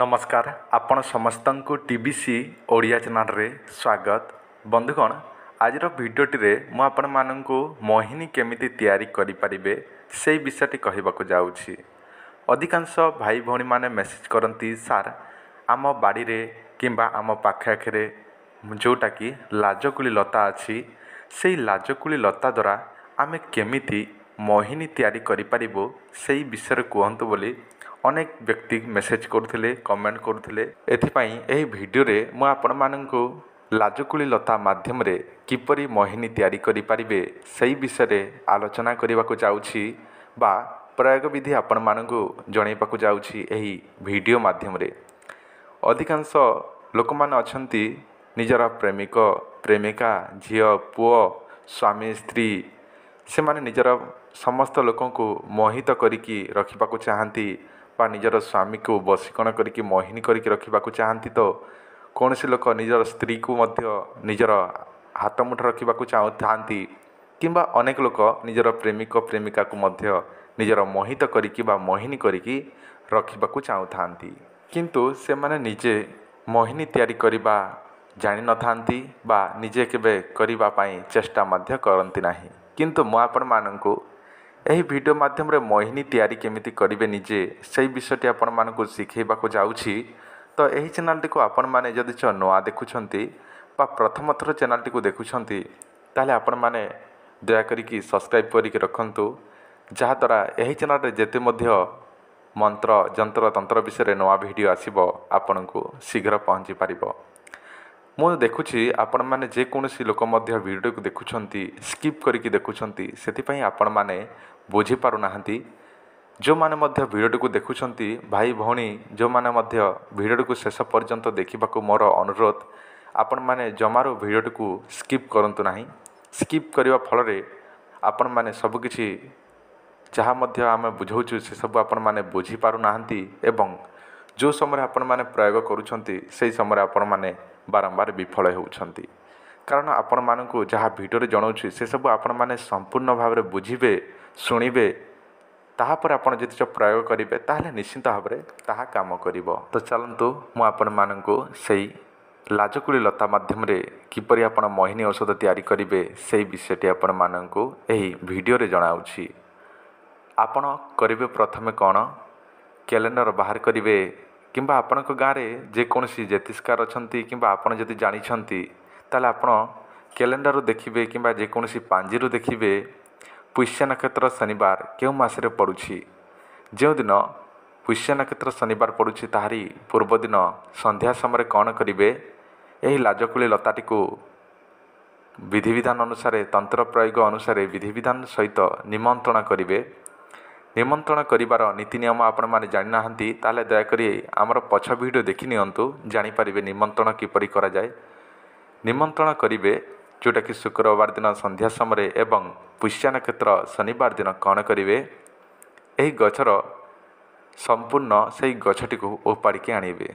ନମସ୍କାର ଆପଣ ସମସ୍ତଙ୍କୁ ଟି ବି ସି ଓଡ଼ିଆ ଚ୍ୟାନେଲରେ ସ୍ୱାଗତ ବନ୍ଧୁଗଣ ଆଜିର ଭିଡ଼ିଓଟିରେ ମୁଁ ଆପଣମାନଙ୍କୁ ମୋହିନୀ କେମିତି ତିଆରି କରିପାରିବେ ସେଇ ବିଷୟଟି କହିବାକୁ ଯାଉଛି ଅଧିକାଂଶ ଭାଇ ଭଉଣୀମାନେ ମେସେଜ କରନ୍ତି ସାର୍ ଆମ ବାଡ଼ିରେ କିମ୍ବା ଆମ ପାଖରେ ଯେଉଁଟାକି ଲାଜକୁଳି ଲତା ଅଛି ସେଇ ଲାଜକୁଳି ଲତା ଦ୍ୱାରା ଆମେ କେମିତି ମୋହିନୀ ତିଆରି କରିପାରିବୁ ସେଇ ବିଷୟରେ କୁହନ୍ତୁ ବୋଲି ଅନେକ ବ୍ୟକ୍ତି ମେସେଜ କରୁଥିଲେ କମେଣ୍ଟ କରୁଥିଲେ ଏଥିପାଇଁ ଏହି ଭିଡ଼ିଓରେ ମୁଁ ଆପଣମାନଙ୍କୁ ଲାଜକୁଳି ଲତା ମାଧ୍ୟମରେ କିପରି ମହିନୀ ତିଆରି କରିପାରିବେ ସେହି ବିଷୟରେ ଆଲୋଚନା କରିବାକୁ ଯାଉଛି ବା ପ୍ରୟୋଗ ବିଧି ଆପଣମାନଙ୍କୁ ଜଣାଇବାକୁ ଯାଉଛି ଏହି ଭିଡ଼ିଓ ମାଧ୍ୟମରେ ଅଧିକାଂଶ ଲୋକମାନେ ଅଛନ୍ତି ନିଜର ପ୍ରେମିକ ପ୍ରେମିକା ଝିଅ ପୁଅ ସ୍ୱାମୀ ସ୍ତ୍ରୀ ସେମାନେ ନିଜର ସମସ୍ତ ଲୋକଙ୍କୁ ମୋହିତ କରିକି ରଖିବାକୁ ଚାହାନ୍ତି ବା ନିଜର ସ୍ୱାମୀକୁ ବସିକଣ କରିକି ମୋହିନୀ କରିକି ରଖିବାକୁ ଚାହାନ୍ତି ତ କୌଣସି ଲୋକ ନିଜର ସ୍ତ୍ରୀକୁ ମଧ୍ୟ ନିଜର ହାତମୁଠ ରଖିବାକୁ ଚାହୁଁଥାନ୍ତି କିମ୍ବା ଅନେକ ଲୋକ ନିଜର ପ୍ରେମିକ ପ୍ରେମିକାକୁ ମଧ୍ୟ ନିଜର ମୋହିତ କରିକି ବା ମୋହିନୀ କରିକି ରଖିବାକୁ ଚାହୁଁଥାନ୍ତି କିନ୍ତୁ ସେମାନେ ନିଜେ ମୋହିନୀ ତିଆରି କରିବା ଜାଣିନଥାନ୍ତି ବା ନିଜେ କେବେ କରିବା ପାଇଁ ଚେଷ୍ଟା ମଧ୍ୟ କରନ୍ତି ନାହିଁ କିନ୍ତୁ ମୁଁ ଆପଣମାନଙ୍କୁ ଏହି ଭିଡ଼ିଓ ମାଧ୍ୟମରେ ମହିନୀ ତିଆରି କେମିତି କରିବେ ନିଜେ ସେହି ବିଷୟଟି ଆପଣମାନଙ୍କୁ ଶିଖାଇବାକୁ ଯାଉଛି ତ ଏହି ଚ୍ୟାନେଲ୍ଟିକୁ ଆପଣମାନେ ଯଦି ନୂଆ ଦେଖୁଛନ୍ତି ବା ପ୍ରଥମ ଥର ଚ୍ୟାନେଲ୍ଟିକୁ ଦେଖୁଛନ୍ତି ତାହେଲେ ଆପଣମାନେ ଦୟାକରିକି ସବସ୍କ୍ରାଇବ୍ କରିକି ରଖନ୍ତୁ ଯାହାଦ୍ୱାରା ଏହି ଚ୍ୟାନେଲ୍ରେ ଯେତେ ମଧ୍ୟ ମନ୍ତ୍ର ଯନ୍ତ୍ର ତନ୍ତ୍ର ବିଷୟରେ ନୂଆ ଭିଡ଼ିଓ ଆସିବ ଆପଣଙ୍କୁ ଶୀଘ୍ର ପହଞ୍ଚି ପାରିବ ମୁଁ ଦେଖୁଛି ଆପଣମାନେ ଯେକୌଣସି ଲୋକ ମଧ୍ୟ ଭିଡ଼ିଓକୁ ଦେଖୁଛନ୍ତି ସ୍କିପ୍ କରିକି ଦେଖୁଛନ୍ତି ସେଥିପାଇଁ ଆପଣମାନେ ବୁଝିପାରୁନାହାନ୍ତି ଯେଉଁମାନେ ମଧ୍ୟ ଭିଡ଼ିଓଟିକୁ ଦେଖୁଛନ୍ତି ଭାଇ ଭଉଣୀ ଯେଉଁମାନେ ମଧ୍ୟ ଭିଡ଼ିଓଟିକୁ ଶେଷ ପର୍ଯ୍ୟନ୍ତ ଦେଖିବାକୁ ମୋର ଅନୁରୋଧ ଆପଣମାନେ ଜମାରୁ ଭିଡ଼ିଓଟିକୁ ସ୍କିପ୍ କରନ୍ତୁ ନାହିଁ ସ୍କିପ୍ କରିବା ଫଳରେ ଆପଣମାନେ ସବୁକିଛି ଯାହା ମଧ୍ୟ ଆମେ ବୁଝାଉଛୁ ସେସବୁ ଆପଣମାନେ ବୁଝିପାରୁନାହାନ୍ତି ଏବଂ ଯେଉଁ ସମୟରେ ଆପଣମାନେ ପ୍ରୟୋଗ କରୁଛନ୍ତି ସେହି ସମୟରେ ଆପଣମାନେ ବାରମ୍ବାର ବିଫଳ ହେଉଛନ୍ତି କାରଣ ଆପଣମାନଙ୍କୁ ଯାହା ଭିଡ଼ିଓରେ ଜଣାଉଛି ସେସବୁ ଆପଣମାନେ ସମ୍ପୂର୍ଣ୍ଣ ଭାବରେ ବୁଝିବେ ଶୁଣିବେ ତାହାପରେ ଆପଣ ଯଦି ପ୍ରୟୋଗ କରିବେ ତାହେଲେ ନିଶ୍ଚିନ୍ତ ଭାବରେ ତାହା କାମ କରିବ ତ ଚାଲନ୍ତୁ ମୁଁ ଆପଣମାନଙ୍କୁ ସେଇ ଲାଜକୁଳି ଲତା ମାଧ୍ୟମରେ କିପରି ଆପଣ ମହିନୀ ଔଷଧ ତିଆରି କରିବେ ସେହି ବିଷୟଟି ଆପଣମାନଙ୍କୁ ଏହି ଭିଡ଼ିଓରେ ଜଣାଉଛି ଆପଣ କରିବେ ପ୍ରଥମେ କ'ଣ କ୍ୟାଲେଣ୍ଡର ବାହାର କରିବେ କିମ୍ବା ଆପଣଙ୍କ ଗାଁରେ ଯେକୌଣସି ଜ୍ୟୋତିଷ୍କାର ଅଛନ୍ତି କିମ୍ବା ଆପଣ ଯଦି ଜାଣିଛନ୍ତି ତାହେଲେ ଆପଣ କ୍ୟାଲେଣ୍ଡରରୁ ଦେଖିବେ କିମ୍ବା ଯେକୌଣସି ପାଞ୍ଜିରୁ ଦେଖିବେ ପୁଷ୍ୟ ନକ୍ଷତ୍ର ଶନିବାର କେଉଁ ମାସରେ ପଡ଼ୁଛି ଯେଉଁଦିନ ପୁଷ୍ୟ ନକ୍ଷତ୍ର ଶନିବାର ପଡ଼ୁଛି ତାହାରି ପୂର୍ବଦିନ ସନ୍ଧ୍ୟା ସମୟରେ କ'ଣ କରିବେ ଏହି ଲାଜକୁଳି ଲତାଟିକୁ ବିଧିବିଧାନ ଅନୁସାରେ ତନ୍ତ୍ର ପ୍ରୟୋଗ ଅନୁସାରେ ବିଧିବିଧାନ ସହିତ ନିମନ୍ତ୍ରଣ କରିବେ ନିମନ୍ତ୍ରଣ କରିବାର ନୀତି ନିୟମ ଆପଣମାନେ ଜାଣିନାହାନ୍ତି ତାହେଲେ ଦୟାକରି ଆମର ପଛ ଭିଡ଼ିଓ ଦେଖି ନିଅନ୍ତୁ ଜାଣିପାରିବେ ନିମନ୍ତ୍ରଣ କିପରି କରାଯାଏ ନିମନ୍ତ୍ରଣ କରିବେ ଯେଉଁଟାକି ଶୁକ୍ରବାର ଦିନ ସନ୍ଧ୍ୟା ସମୟରେ ଏବଂ ପୁଷ୍ୟା କ୍ଷେତ୍ର ଶନିବାର ଦିନ କ'ଣ କରିବେ ଏହି ଗଛର ସମ୍ପୂର୍ଣ୍ଣ ସେହି ଗଛଟିକୁ ଓପାଡ଼ିକି ଆଣିବେ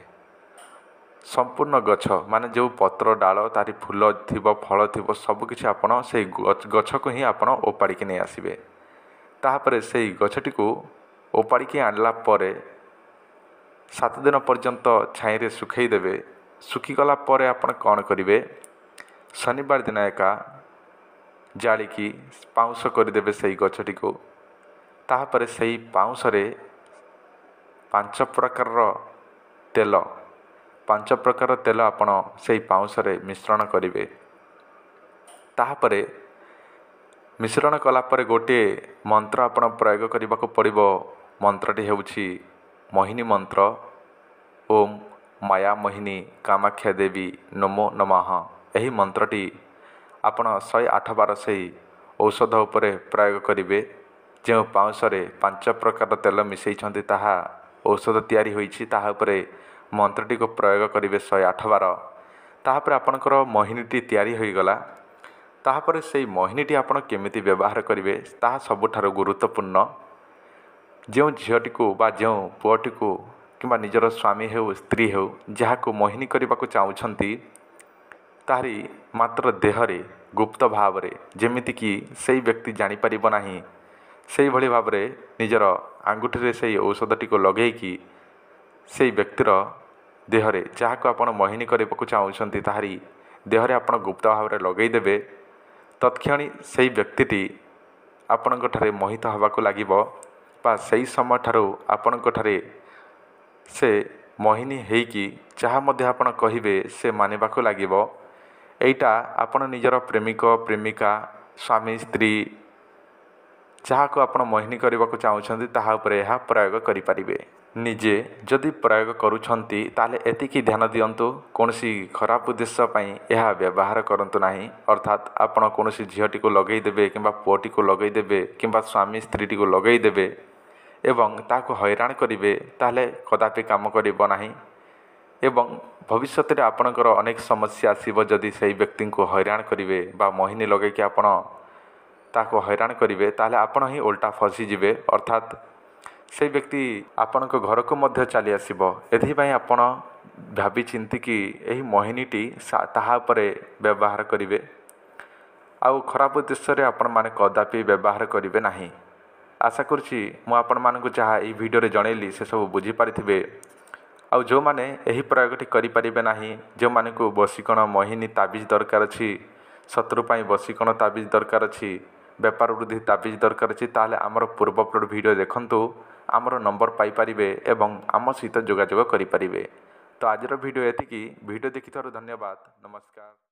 ସମ୍ପୂର୍ଣ୍ଣ ଗଛ ମାନେ ଯେଉଁ ପତ୍ର ଡାଳ ତାରି ଫୁଲ ଥିବ ଫଳ ଥିବ ସବୁକିଛି ଆପଣ ସେଇ ଗଛକୁ ହିଁ ଆପଣ ଓପାଡ଼ିକି ନେଇ ଆସିବେ ତାପରେ ସେଇ ଗଛଟିକୁ ଓପାଡ଼ିକି ଆଣିଲା ପରେ ସାତ ଦିନ ପର୍ଯ୍ୟନ୍ତ ଛାଇରେ ଶୁଖେଇ ଦେବେ ଶୁଖିଗଲା ପରେ ଆପଣ କ'ଣ କରିବେ ଶନିବାର ଦିନ ଏକା ଜାଳିକି ପାଉଁଶ କରିଦେବେ ସେଇ ଗଛଟିକୁ ତାପରେ ସେଇ ପାଉଁଶରେ ପାଞ୍ଚ ପ୍ରକାରର ତେଲ ପାଞ୍ଚ ପ୍ରକାରର ତେଲ ଆପଣ ସେଇ ପାଉଁଶରେ ମିଶ୍ରଣ କରିବେ ତାପରେ ମିଶ୍ରଣ କଲାପରେ ଗୋଟିଏ ମନ୍ତ୍ର ଆପଣ ପ୍ରୟୋଗ କରିବାକୁ ପଡ଼ିବ ମନ୍ତ୍ରଟି ହେଉଛି ମୋହିନୀ ମନ୍ତ୍ର ଓମ୍ ମାୟା ମୋହିନୀ କାମାକ୍ଷା ଦେବୀ ନମୋ ନମଃ ଏହି ମନ୍ତ୍ରଟି ଆପଣ ଶହେ ଆଠ ବାର ସେହି ଔଷଧ ଉପରେ ପ୍ରୟୋଗ କରିବେ ଯେଉଁ ପାଉଁଶରେ ପାଞ୍ଚ ପ୍ରକାର ତେଲ ମିଶାଇଛନ୍ତି ତାହା ଔଷଧ ତିଆରି ହୋଇଛି ତାହା ଉପରେ ମନ୍ତ୍ରଟିକୁ ପ୍ରୟୋଗ କରିବେ ଶହେ ଆଠ ବାର ତାପରେ ଆପଣଙ୍କର ମୋହିନୀଟି ତିଆରି ହୋଇଗଲା ତାହାପରେ ସେଇ ମୋହିନୀଟି ଆପଣ କେମିତି ବ୍ୟବହାର କରିବେ ତାହା ସବୁଠାରୁ ଗୁରୁତ୍ୱପୂର୍ଣ୍ଣ ଯେଉଁ ଝିଅଟିକୁ ବା ଯେଉଁ ପୁଅଟିକୁ କିମ୍ବା ନିଜର ସ୍ୱାମୀ ହେଉ ସ୍ତ୍ରୀ ହେଉ ଯାହାକୁ ମୋହିନୀ କରିବାକୁ ଚାହୁଁଛନ୍ତି ତାହାରି ମାତ୍ର ଦେହରେ ଗୁପ୍ତ ଭାବରେ ଯେମିତିକି ସେହି ବ୍ୟକ୍ତି ଜାଣିପାରିବ ନାହିଁ ସେହିଭଳି ଭାବରେ ନିଜର ଆଙ୍ଗୁଠିରେ ସେହି ଔଷଧଟିକୁ ଲଗେଇକି ସେହି ବ୍ୟକ୍ତିର ଦେହରେ ଯାହାକୁ ଆପଣ ମୋହିନୀ କରିବାକୁ ଚାହୁଁଛନ୍ତି ତାହାରି ଦେହରେ ଆପଣ ଗୁପ୍ତ ଭାବରେ ଲଗେଇଦେବେ ତତ୍କ୍ଷଣି ସେହି ବ୍ୟକ୍ତିଟି ଆପଣଙ୍କ ଠାରେ ମୋହିତ ହେବାକୁ ଲାଗିବ ବା ସେହି ସମୟ ଠାରୁ ଆପଣଙ୍କ ଠାରେ ସେ ମୋହିନୀ ହୋଇକି ଯାହା ମଧ୍ୟ ଆପଣ କହିବେ ସେ ମାନିବାକୁ ଲାଗିବ ଏଇଟା ଆପଣ ନିଜର ପ୍ରେମିକ ପ୍ରେମିକା ସ୍ୱାମୀ ସ୍ତ୍ରୀ ଯାହାକୁ ଆପଣ ମୋହିନୀ କରିବାକୁ ଚାହୁଁଛନ୍ତି ତାହା ଉପରେ ଏହା ପ୍ରୟୋଗ କରିପାରିବେ ନିଜେ ଯଦି ପ୍ରୟୋଗ କରୁଛନ୍ତି ତା'ହେଲେ ଏତିକି ଧ୍ୟାନ ଦିଅନ୍ତୁ କୌଣସି ଖରାପ ଉଦ୍ଦେଶ୍ୟ ପାଇଁ ଏହା ବ୍ୟବହାର କରନ୍ତୁ ନାହିଁ ଅର୍ଥାତ୍ ଆପଣ କୌଣସି ଝିଅଟିକୁ ଲଗାଇଦେବେ କିମ୍ବା ପୁଅଟିକୁ ଲଗାଇଦେବେ କିମ୍ବା ସ୍ୱାମୀ ସ୍ତ୍ରୀଟିକୁ ଲଗାଇଦେବେ ଏବଂ ତାହାକୁ ହଇରାଣ କରିବେ ତା'ହେଲେ କଦାପି କାମ କରିବ ନାହିଁ ଏବଂ ଭବିଷ୍ୟତରେ ଆପଣଙ୍କର ଅନେକ ସମସ୍ୟା ଆସିବ ଯଦି ସେହି ବ୍ୟକ୍ତିଙ୍କୁ ହଇରାଣ କରିବେ ବା ମୋହିନୀ ଲଗାଇକି ଆପଣ ତାହାକୁ ହଇରାଣ କରିବେ ତା'ହେଲେ ଆପଣ ହିଁ ଓଲଟା ଫସିଯିବେ ଅର୍ଥାତ୍ ସେ ବ୍ୟକ୍ତି ଆପଣଙ୍କ ଘରକୁ ମଧ୍ୟ ଚାଲି ଆସିବ ଏଥିପାଇଁ ଆପଣ ଭାବି ଚିନ୍ତିକି ଏହି ମୋହିନୀଟି ତାହା ଉପରେ ବ୍ୟବହାର କରିବେ ଆଉ ଖରାପ ଉଦ୍ଦେଶ୍ୟରେ ଆପଣମାନେ କଦାପି ବ୍ୟବହାର କରିବେ ନାହିଁ ଆଶା କରୁଛି ମୁଁ ଆପଣମାନଙ୍କୁ ଯାହା ଏହି ଭିଡ଼ିଓରେ ଜଣାଇଲି ସେସବୁ ବୁଝିପାରିଥିବେ ଆଉ ଯେଉଁମାନେ ଏହି ପ୍ରୟୋଗଟି କରିପାରିବେ ନାହିଁ ଯେଉଁମାନଙ୍କୁ ବସିକଣ ମହିନୀ ତାବିଜ ଦରକାର ଅଛି ଶତ୍ରୁ ପାଇଁ ବସିକଣ ତାବିଜ ଦରକାର ଅଛି ବେପାର ବୃଦ୍ଧି ତାବିଜ ଦରକାର ଅଛି ତାହେଲେ ଆମର ପୂର୍ବ ପ୍ରଡ଼ ଭିଡ଼ିଓ ଦେଖନ୍ତୁ ଆମର ନମ୍ବର ପାଇପାରିବେ ଏବଂ ଆମ ସହିତ ଯୋଗାଯୋଗ କରିପାରିବେ ତ ଆଜିର ଭିଡ଼ିଓ ଏତିକି ଭିଡ଼ିଓ ଦେଖିଥିବାରୁ ଧନ୍ୟବାଦ ନମସ୍କାର